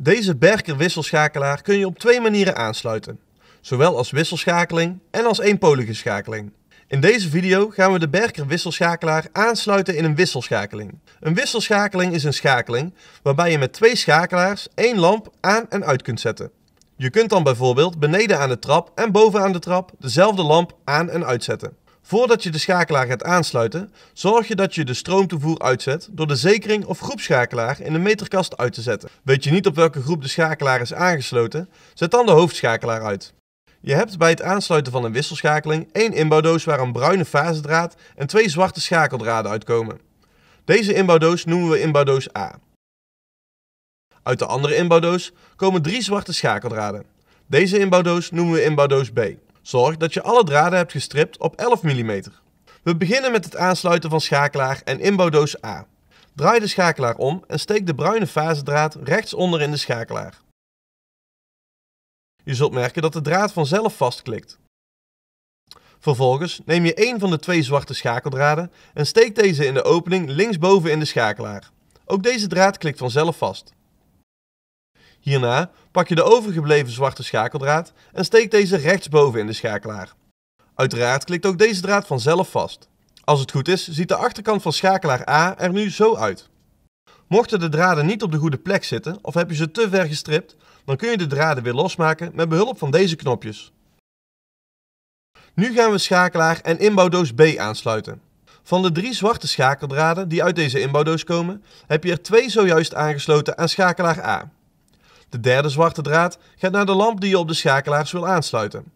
Deze Berker wisselschakelaar kun je op twee manieren aansluiten. Zowel als wisselschakeling en als eenpolige schakeling. In deze video gaan we de Berker wisselschakelaar aansluiten in een wisselschakeling. Een wisselschakeling is een schakeling waarbij je met twee schakelaars één lamp aan en uit kunt zetten. Je kunt dan bijvoorbeeld beneden aan de trap en boven aan de trap dezelfde lamp aan en uitzetten. Voordat je de schakelaar gaat aansluiten, zorg je dat je de stroomtoevoer uitzet door de zekering of groepschakelaar in de meterkast uit te zetten. Weet je niet op welke groep de schakelaar is aangesloten, zet dan de hoofdschakelaar uit. Je hebt bij het aansluiten van een wisselschakeling één inbouwdoos waar een bruine fasedraad en twee zwarte schakeldraden uitkomen. Deze inbouwdoos noemen we inbouwdoos A. Uit de andere inbouwdoos komen drie zwarte schakeldraden. Deze inbouwdoos noemen we inbouwdoos B. Zorg dat je alle draden hebt gestript op 11 mm. We beginnen met het aansluiten van schakelaar en inbouwdoos A. Draai de schakelaar om en steek de bruine fasedraad rechtsonder in de schakelaar. Je zult merken dat de draad vanzelf vastklikt. Vervolgens neem je één van de twee zwarte schakeldraden en steek deze in de opening linksboven in de schakelaar. Ook deze draad klikt vanzelf vast. Hierna pak je de overgebleven zwarte schakeldraad en steek deze rechtsboven in de schakelaar. Uiteraard klikt ook deze draad vanzelf vast. Als het goed is, ziet de achterkant van schakelaar A er nu zo uit. Mochten de draden niet op de goede plek zitten of heb je ze te ver gestript, dan kun je de draden weer losmaken met behulp van deze knopjes. Nu gaan we schakelaar en inbouwdoos B aansluiten. Van de drie zwarte schakeldraden die uit deze inbouwdoos komen, heb je er twee zojuist aangesloten aan schakelaar A. De derde zwarte draad gaat naar de lamp die je op de schakelaars wil aansluiten.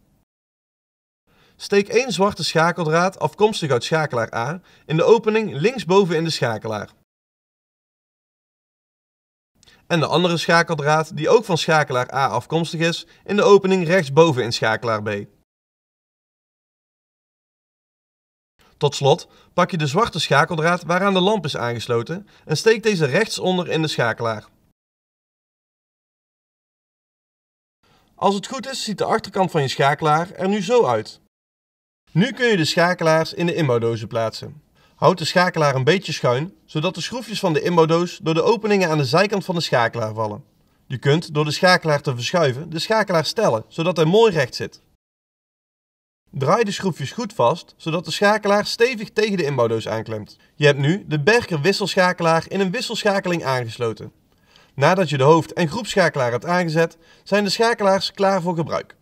Steek één zwarte schakeldraad afkomstig uit schakelaar A in de opening linksboven in de schakelaar. En de andere schakeldraad, die ook van schakelaar A afkomstig is, in de opening rechtsboven in schakelaar B. Tot slot pak je de zwarte schakeldraad waaraan de lamp is aangesloten en steek deze rechtsonder in de schakelaar. Als het goed is ziet de achterkant van je schakelaar er nu zo uit. Nu kun je de schakelaars in de inbouwdozen plaatsen. Houd de schakelaar een beetje schuin, zodat de schroefjes van de inbouwdoos door de openingen aan de zijkant van de schakelaar vallen. Je kunt door de schakelaar te verschuiven de schakelaar stellen, zodat hij mooi recht zit. Draai de schroefjes goed vast, zodat de schakelaar stevig tegen de inbouwdoos aanklemt. Je hebt nu de Berker wisselschakelaar in een wisselschakeling aangesloten. Nadat je de hoofd- en groepschakelaar hebt aangezet, zijn de schakelaars klaar voor gebruik.